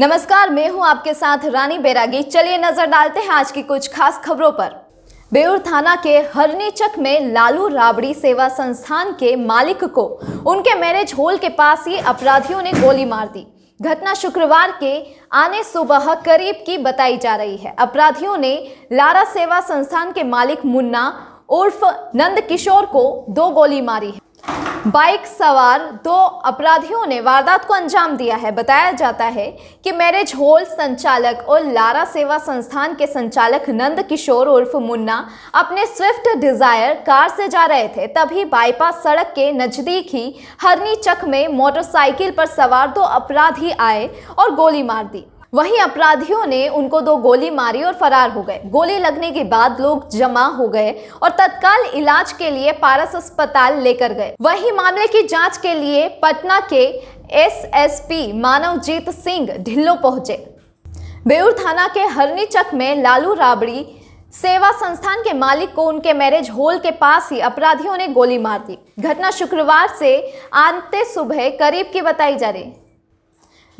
नमस्कार मैं हूं आपके साथ रानी बैरागी चलिए नजर डालते हैं आज की कुछ खास खबरों पर बेउर थाना के हरनीचक में लालू राबड़ी सेवा संस्थान के मालिक को उनके मैरिज हॉल के पास ही अपराधियों ने गोली मार दी घटना शुक्रवार के आने सुबह करीब की बताई जा रही है अपराधियों ने लारा सेवा संस्थान के मालिक मुन्ना उर्फ नंद किशोर को दो गोली मारी है बाइक सवार दो अपराधियों ने वारदात को अंजाम दिया है बताया जाता है कि मैरिज हॉल संचालक और लारा सेवा संस्थान के संचालक नंद किशोर उर्फ मुन्ना अपने स्विफ्ट डिजायर कार से जा रहे थे तभी बाईपास सड़क के नजदीक ही हरनी चक में मोटरसाइकिल पर सवार दो अपराधी आए और गोली मार दी वहीं अपराधियों ने उनको दो गोली मारी और फरार हो गए गोली लगने के बाद लोग जमा हो गए और तत्काल इलाज के लिए पारस अस्पताल लेकर गए वहीं मामले की जांच के लिए पटना के एसएसपी मानवजीत सिंह ढिल्लो पहुंचे बेउर थाना के हरनीचक में लालू राबड़ी सेवा संस्थान के मालिक को उनके मैरिज हॉल के पास ही अपराधियों ने गोली मार दी घटना शुक्रवार से आते सुबह करीब की बताई जा रही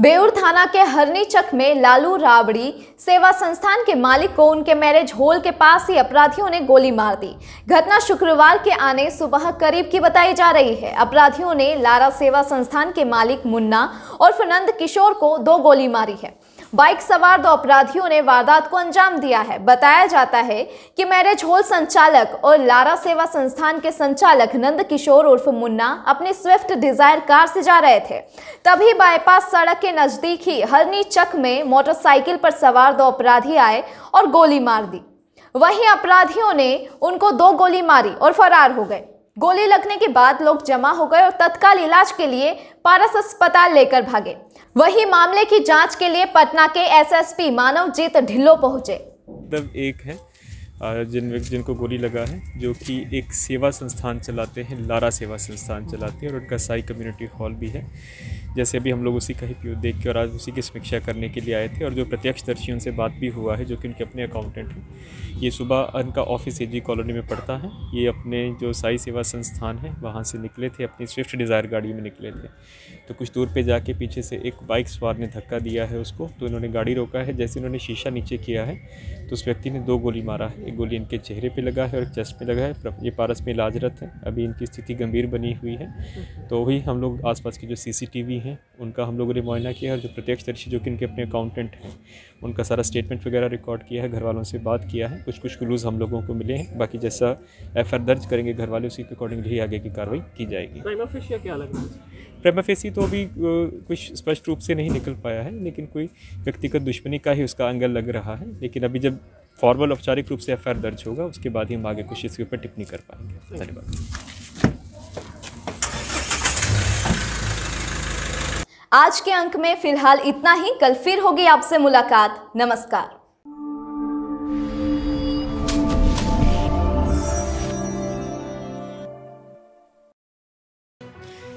बेउर थाना के हरनी चक में लालू राबड़ी सेवा संस्थान के मालिक को उनके मैरिज हॉल के पास ही अपराधियों ने गोली मार दी घटना शुक्रवार के आने सुबह करीब की बताई जा रही है अपराधियों ने लारा सेवा संस्थान के मालिक मुन्ना और फनंद किशोर को दो गोली मारी है बाइक सवार दो अपराधियों ने वारदात को अंजाम दिया है बताया जाता है कि मैरिज हॉल संचालक और लारा सेवा संस्थान के संचालक नंद किशोर उर्फ मुन्ना अपनी स्विफ्ट डिजायर कार से जा रहे थे तभी बाईपास सड़क के नजदीक ही हरनी चक में मोटरसाइकिल पर सवार दो अपराधी आए और गोली मार दी वहीं अपराधियों ने उनको दो गोली मारी और फरार हो गए गोली लगने के बाद लोग जमा हो गए और तत्काल इलाज के लिए पारस अस्पताल लेकर भागे वही मामले की जांच के लिए पटना के एसएसपी मानवजीत ढिल्लो पहुंचे मतलब एक है जिन जिनको गोली लगा है जो कि एक सेवा संस्थान चलाते हैं लारा सेवा संस्थान चलाते हैं और उनका साई कम्युनिटी हॉल भी है जैसे अभी हम लोग उसी का ही देख के और आज उसी की समीक्षा करने के लिए आए थे और जो प्रत्यक्षदर्शी उनसे बात भी हुआ है जो कि उनके अपने अकाउंटेंट हैं ये सुबह उनका ऑफिस ए कॉलोनी में पड़ता है ये अपने जो साई सेवा संस्थान है वहाँ से निकले थे अपनी स्विफ्ट डिज़ायर गाड़ी में निकले थे तो कुछ दूर पर जाके पीछे से एक बाइक सवार ने धक्का दिया है उसको तो इन्होंने गाड़ी रोका है जैसे इन्होंने शीशा नीचे किया है तो उस व्यक्ति ने दो गोली मारा है गोली इनके चेहरे पे लगा है और चेस्ट पे लगा है ये पारस में इलाजरत है अभी इनकी स्थिति गंभीर बनी हुई है तो वही हम लोग आसपास की जो सीसीटीवी हैं उनका हम लोगों ने मुआयना किया और जो प्रत्यक्ष दर्शी जो कि इनके अपने अकाउंटेंट हैं उनका सारा स्टेटमेंट वगैरह रिकॉर्ड किया है घर वालों से बात किया है कुछ कुछ क्लूज़ हम लोगों को मिले हैं बाकी जैसा एफ दर्ज करेंगे घर वाले उसी के अकॉर्डिंगली ही आगे की कार्रवाई की जाएगी क्या लग प्रेमाफेसी तो अभी कुछ स्पष्ट रूप से नहीं निकल पाया है लेकिन कोई व्यक्तिगत दुश्मनी का ही उसका अंगल लग रहा है लेकिन अभी जब फॉर्मल औपचारिक रूप से एफ दर्ज होगा उसके बाद ही हम आगे कुछ इसके ऊपर टिप्पणी कर पाएंगे धन्यवाद आज के अंक में फिलहाल इतना ही कल फिर होगी आपसे मुलाकात नमस्कार